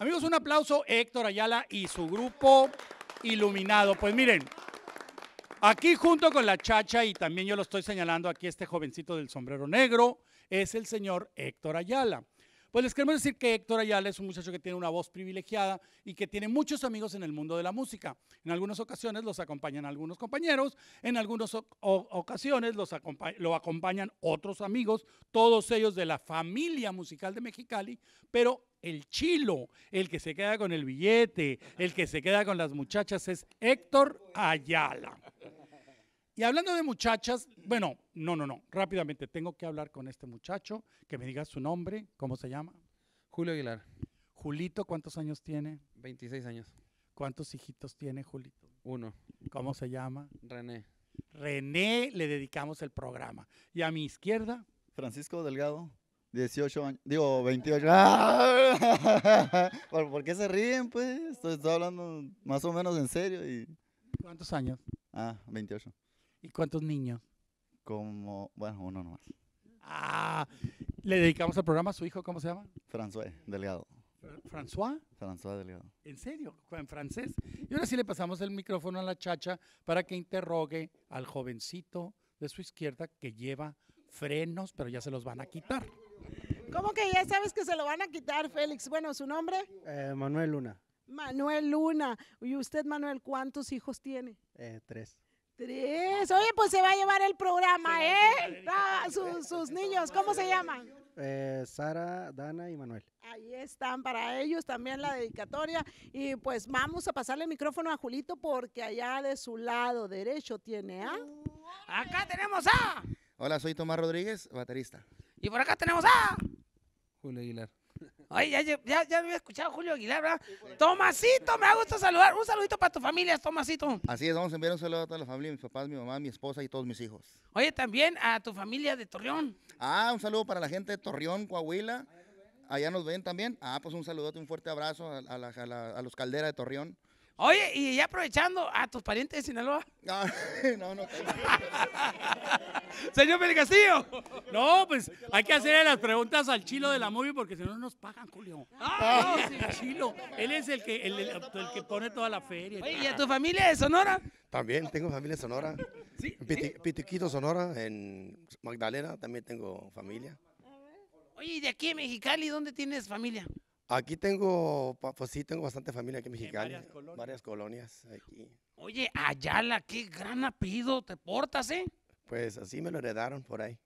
Amigos, un aplauso Héctor Ayala y su grupo iluminado. Pues miren, aquí junto con la chacha, y también yo lo estoy señalando aquí, este jovencito del sombrero negro, es el señor Héctor Ayala. Pues les queremos decir que Héctor Ayala es un muchacho que tiene una voz privilegiada y que tiene muchos amigos en el mundo de la música. En algunas ocasiones los acompañan algunos compañeros, en algunas ocasiones los lo acompañan otros amigos, todos ellos de la familia musical de Mexicali, pero el chilo, el que se queda con el billete, el que se queda con las muchachas es Héctor Ayala. Y hablando de muchachas, bueno, no, no, no, rápidamente, tengo que hablar con este muchacho, que me diga su nombre, cómo se llama. Julio Aguilar. Julito, ¿cuántos años tiene? 26 años. ¿Cuántos hijitos tiene Julito? Uno. ¿Cómo se llama? René. René le dedicamos el programa. Y a mi izquierda. Francisco Delgado, 18 años. Digo, 28. ¿Por, qué se ríen, pues? Estoy, hablando más o menos en serio. y... ¿Cuántos años? Ah, 28. ¿Y cuántos niños? Como, bueno, uno nomás. Ah, le dedicamos al programa a su hijo, ¿cómo se llama? François Delgado. ¿François? François Delgado. ¿En serio? ¿En francés? Y ahora sí le pasamos el micrófono a la chacha para que interrogue al jovencito de su izquierda que lleva frenos, pero ya se los van a quitar. ¿Cómo que ya sabes que se lo van a quitar, Félix? Bueno, ¿su nombre? Eh, Manuel Luna. Manuel Luna. ¿Y usted, Manuel, cuántos hijos tiene? Eh, tres. Tres. Oye, pues se va a llevar el programa, ¿eh? Ah, sus, sus niños, ¿cómo se llaman? Eh, Sara, Dana y Manuel. Ahí están para ellos también la dedicatoria. Y pues vamos a pasarle el micrófono a Julito porque allá de su lado derecho tiene A. ¡Ah! Acá tenemos A. Hola, soy Tomás Rodríguez, baterista. Y por acá tenemos a Julio Aguilar. Oye, ya, ya, había escuchado Julio Aguilar, ¿verdad? Tomasito, me ha gusto saludar. Un saludito para tu familia, Tomasito. Así es, vamos a enviar un saludo a toda la familia, mis papás, mi mamá, mi esposa y todos mis hijos. Oye, también a tu familia de Torreón. Ah, un saludo para la gente de Torreón, Coahuila. Allá nos ven también. Ah, pues un saludote, un fuerte abrazo a, a los Caldera de Torreón. Oye, y ya aprovechando a tus parientes de Sinaloa. Ah, no, no, no Señor Castillo. No, pues hay que hacerle las preguntas al chilo de la móvil porque si no nos pagan, Julio. Ah, ah chilo. Él es el que, el, el, que pone toda la feria. Oye, ¿y a tu familia de Sonora? También tengo familia de Sonora. ¿Sí? Pitiquito, Sonora, en Magdalena también tengo familia. Oye, ¿y de aquí en Mexicali dónde tienes familia? Aquí tengo, pues sí, tengo bastante familia aquí mexicana. Varias colonias. varias colonias. aquí. Oye, Ayala, qué gran apellido te portas, ¿eh? Pues así me lo heredaron por ahí.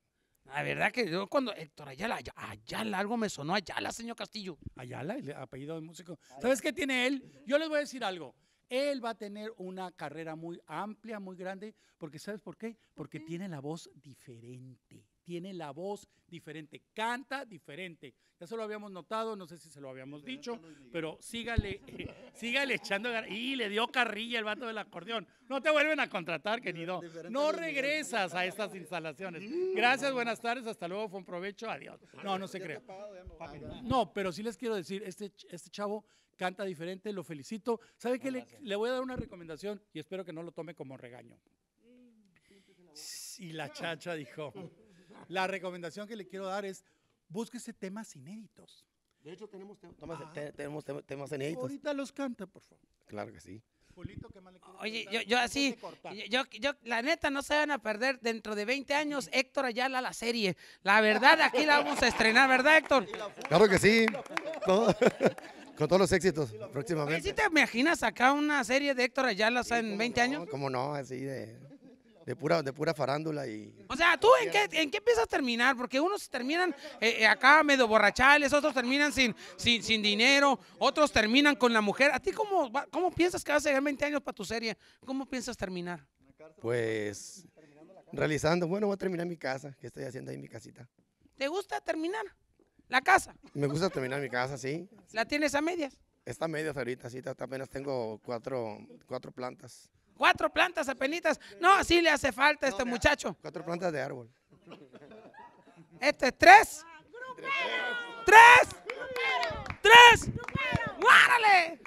La verdad que yo cuando Héctor Ayala, Ayala, algo me sonó Ayala, señor Castillo. Ayala, el apellido de músico. ¿Sabes qué tiene él? Yo les voy a decir algo. Él va a tener una carrera muy amplia, muy grande, porque ¿sabes por qué? Porque tiene la voz diferente tiene la voz diferente, canta diferente. Ya se lo habíamos notado, no sé si se lo habíamos dicho, pero sígale, sígale echando. Y le dio carrilla el vato del acordeón. No te vuelven a contratar, querido. No regresas a estas instalaciones. Gracias, buenas tardes, hasta luego, fue un provecho, adiós. No, no se crea. No, pero sí les quiero decir, este, este chavo canta diferente, lo felicito. ¿Sabe qué? le voy a dar una recomendación y espero que no lo tome como regaño. Y la chacha dijo la recomendación que le quiero dar es búsquese temas inéditos. De hecho, tenemos, ah. temas inéditos. Ahorita los canta, por favor. Claro que sí. Oye, yo, así, yo, yo, la neta, no se van a perder dentro de 20 años Héctor Ayala la serie. La verdad, aquí la vamos a estrenar, ¿verdad, Héctor? Claro que sí. con todos los éxitos próximamente. si te imaginas acá una serie de Héctor Ayala en 20 años? ¿Cómo no? Así de de pura, de pura farándula y... O sea, ¿tú en qué, en qué piensas terminar? Porque unos terminan eh, eh, acá medio borrachales, otros terminan sin, sin, sin dinero, otros terminan con la mujer. ¿A ti cómo, cómo piensas que vas a llegar 20 años para tu serie? ¿Cómo piensas terminar? Pues realizando, bueno, voy a terminar mi casa, que estoy haciendo ahí mi casita. ¿Te gusta terminar la casa? Me gusta terminar mi casa, sí. ¿La tienes a medias? Está a medias ahorita, sí, apenas tengo cuatro, cuatro plantas. Cuatro plantas apenitas. No, así le hace falta a este muchacho. Cuatro plantas de árbol. Este es tres. ¡Tres! ¡Tres! ¡Tres! ¡Guárale!